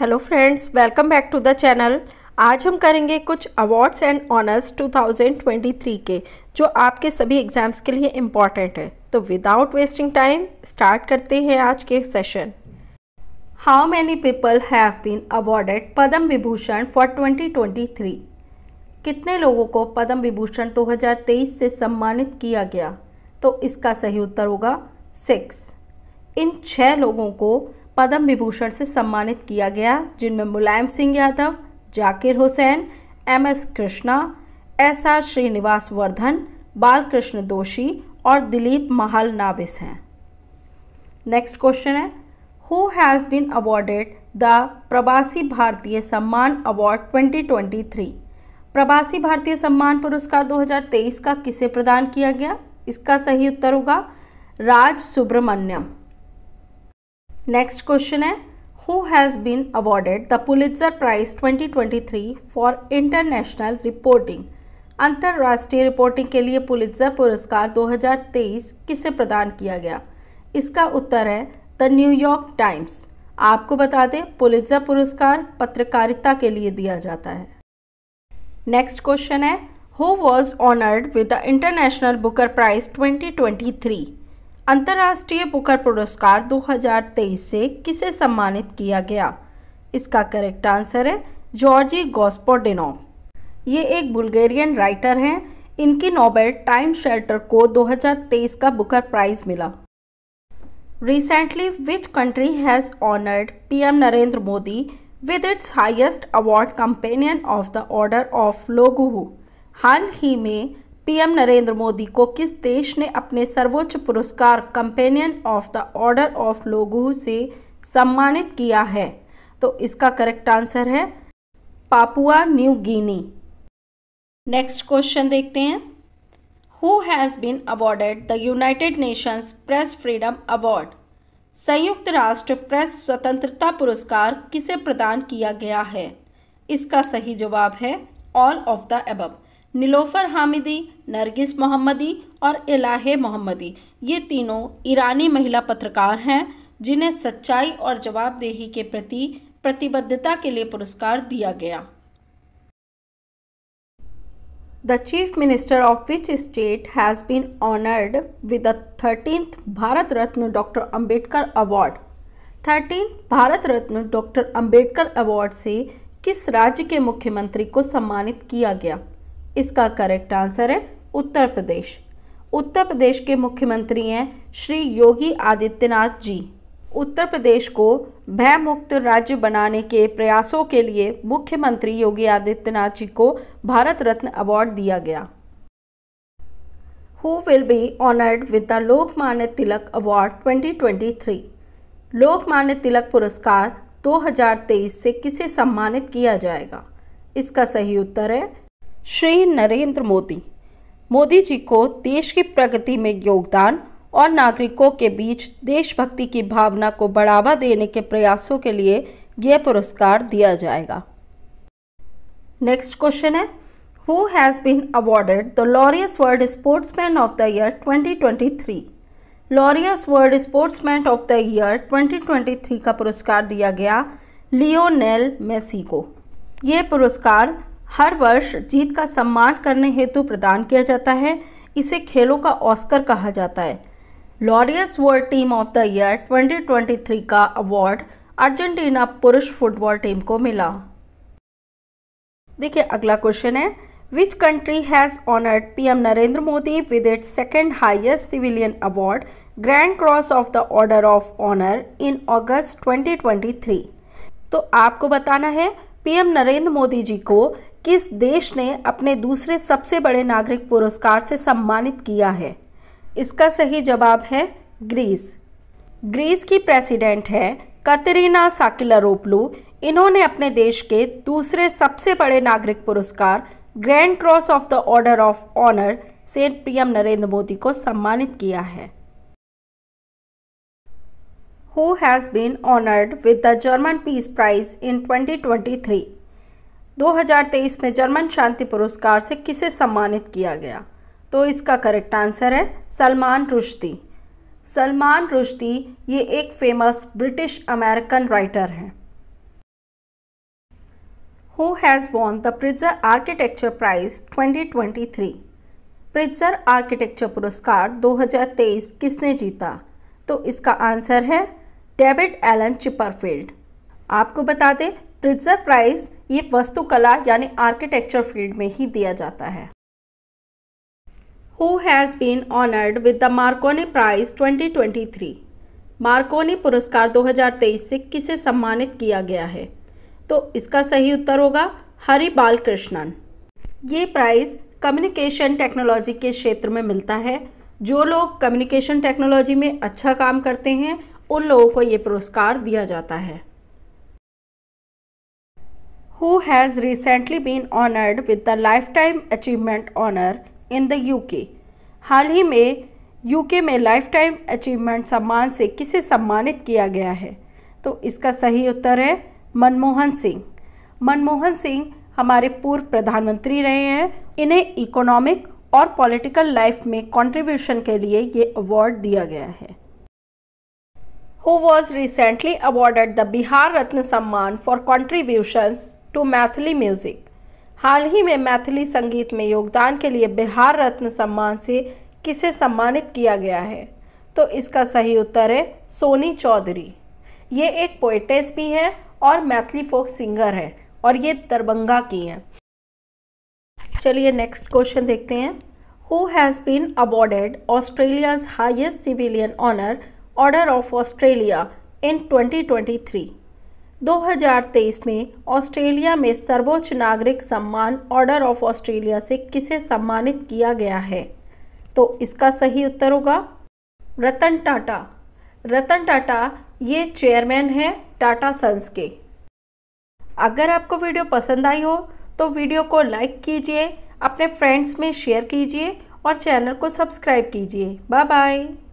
Hello friends welcome back to the channel आज हम करेंगे कुछ अवार्ड्स एंड ऑनर्स 2023 के जो आपके सभी एग्ज़ाम्स के लिए इम्पॉर्टेंट है तो विदाउट वेस्टिंग टाइम स्टार्ट करते हैं आज के session how many people have been awarded Padma Vibhushan for 2023 कितने लोगों को पद्म विभूषण 2023 से सम्मानित किया गया तो इसका सही उत्तर होगा सिक्स इन छः लोगों को पद्म विभूषण से सम्मानित किया गया जिनमें Mulayam Singh Yadav Zakir Hussain M S Krishna S R Srinivas Vardhan Balkrishna Doshi और दिलीप महाल नाविस हैं नेक्स्ट क्वेश्चन है who has been awarded the Pravasi Bharatiya सम्मान अवार्ड 2023 प्रवासी भारतीय सम्मान पुरस्कार 2023 का किसे प्रदान किया गया इसका सही उत्तर होगा राज सुब्रमण्यम नेक्स्ट क्वेश्चन है who has been awarded the Pulitzer prize 2023 for international reporting अंतर्राष्ट्रीय रिपोर्टिंग के लिए पुलित्जर पुरस्कार 2023 किसे प्रदान किया गया इसका उत्तर है द न्यूयॉर्क टाइम्स आपको बता दें पुलित्जर पुरस्कार पत्रकारिता के लिए दिया जाता है नेक्स्ट क्वेश्चन है who was honoured with the international Booker prize 2023 अंतर्राष्ट्रीय बुकर पुरस्कार 2023 से किसे सम्मानित किया गया इसका करेक्ट आंसर है जॉर्जी गॉस्पोडिनो ये एक बुल्गेरियन राइटर हैं इनकी नोबेल टाइम शेल्टर को 2023 का बुकर प्राइज मिला recently which country has honoured PM Narendra Modi with its highest award companion of the order of Logohu हाल ही में पीएम नरेंद्र मोदी को किस देश ने अपने सर्वोच्च पुरस्कार companion of the order of लोगों से सम्मानित किया है तो इसका करेक्ट आंसर है Papua New Guinea next question देखते हैं who has been awarded the United Nations press freedom award संयुक्त राष्ट्र प्रेस स्वतंत्रता पुरस्कार किसे प्रदान किया गया है इसका सही जवाब है all of the above Niloofar Hamedi Narges Mohammadi और इलाहे मोहम्मदी ये तीनों ईरानी महिला पत्रकार हैं जिन्हें सच्चाई और जवाबदेही के प्रति प्रतिबद्धता के लिए पुरस्कार दिया गया the chief minister of which state has been honoured with thirteenth Bharat Ratna doctor Ambedkar award thirteen Bharat Ratna doctor Ambedkar award से किस राज्य के मुख्यमंत्री को सम्मानित किया गया इसका करेक्ट आंसर है उत्तर प्रदेश उत्तर प्रदेश के मुख्यमंत्री हैं श्री योगी आदित्यनाथ जी उत्तर प्रदेश को भय मुक्त राज्य बनाने के प्रयासों के लिए मुख्यमंत्री योगी आदित्यनाथ जी को भारत रत्न अवार्ड दिया गया who will be honoured with the Lokmanya Tilak award 2023 Lokmanya Tilak पुरस्कार 2023 से किसे सम्मानित किया जाएगा इसका सही उत्तर है श्री नरेंद्र मोदी मोदी जी को देश की प्रगति में योगदान और नागरिकों के बीच देशभक्ति की भावना को बढ़ावा देने के प्रयासों के लिए यह पुरस्कार दिया जाएगा नेक्स्ट क्वेश्चन है who has been awarded the Laureus world sportsman of the year 2023 Laureus world sportsman of the year 2023 का पुरस्कार दिया गया लियोनेल मेसी को यह पुरस्कार हर वर्ष जीत का सम्मान करने हेतु प्रदान किया जाता है इसे खेलों का ऑस्कर कहा जाता है Laureus world team of the year 2023 का अवार्ड अर्जेंटीना पुरुष फुटबॉल टीम को मिला देखिए अगला क्वेश्चन है which country has honoured PM Narendra Modi with it second highest civilian award grand cross of the order of honour in August 2023 तो आपको बताना है पीएम नरेंद्र मोदी जी को किस देश ने अपने दूसरे सबसे बड़े नागरिक पुरस्कार से सम्मानित किया है इसका सही जवाब है ग्रीस ग्रीस की प्रेसिडेंट है कतरीना साकिलारोपलू इन्होंने अपने देश के दूसरे सबसे बड़े नागरिक पुरस्कार grand cross of the order of honour से पीएम नरेंद्र मोदी को सम्मानित किया है been honoured with the German peace prize in twenty twenty 2023. 2023 में जर्मन शांति पुरस्कार से किसे सम्मानित किया गया तो इसका करेक्ट आंसर है सलमान रुश्ती सलमान रुश्ती ये एक फेमस ब्रिटिश अमेरिकन राइटर हैं who has won the Pritzker architecture prize 2023 Pritzker architecture पुरस्कार 2023 किसने जीता तो इसका आंसर है डेविड एलन चिपरफील्ड आपको बता दें प्रिजर प्राइज़ ये वस्तुकला यानी आर्किटेक्चर फील्ड में ही दिया जाता है who has been honoured with the Marconi prize 2023 Marconi पुरस्कार 2023 से किसे सम्मानित किया गया है तो इसका सही उत्तर होगा हरि बालकृष्णन ये प्राइज़ कम्युनिकेशन टेक्नोलॉजी के क्षेत्र में मिलता है जो लोग कम्युनिकेशन टेक्नोलॉजी में अच्छा काम करते हैं उन लोगों को ये पुरस्कार दिया जाता है who has recently been honored with the Lifetime Achievement Honor in the UK. हाल ही में UK में लाइफ टाइम अचीवमेंट सम्मान से किसे सम्मानित किया गया है तो इसका सही उत्तर है मनमोहन सिंह मनमोहन सिंह हमारे पूर्व प्रधानमंत्री रहे हैं इन्हें इकोनॉमिक और पॉलिटिकल लाइफ में कंट्रीब्यूशन के लिए ये अवार्ड दिया गया है who was recently awarded the Bihar Ratna Samman for contributions to Maithili music हाल ही में मैथिली संगीत में योगदान के लिए बिहार रत्न सम्मान से किसे सम्मानित किया गया है तो इसका सही उत्तर है सोनी चौधरी ये एक पोइटेस भी हैं और मैथिली फोक सिंगर है और ये दरभंगा की हैं चलिए नेक्स्ट क्वेश्चन देखते हैं who has been awarded Australia's highest civilian honour order of Australia in 2023 2023 में ऑस्ट्रेलिया में सर्वोच्च नागरिक सम्मान ऑर्डर ऑफ ऑस्ट्रेलिया से किसे सम्मानित किया गया है तो इसका सही उत्तर होगा रतन टाटा रतन टाटा ये चेयरमैन है टाटा सन्स के अगर आपको वीडियो पसंद आई हो तो वीडियो को लाइक कीजिए अपने फ्रेंड्स में शेयर कीजिए और चैनल को सब्सक्राइब कीजिए बाय बाय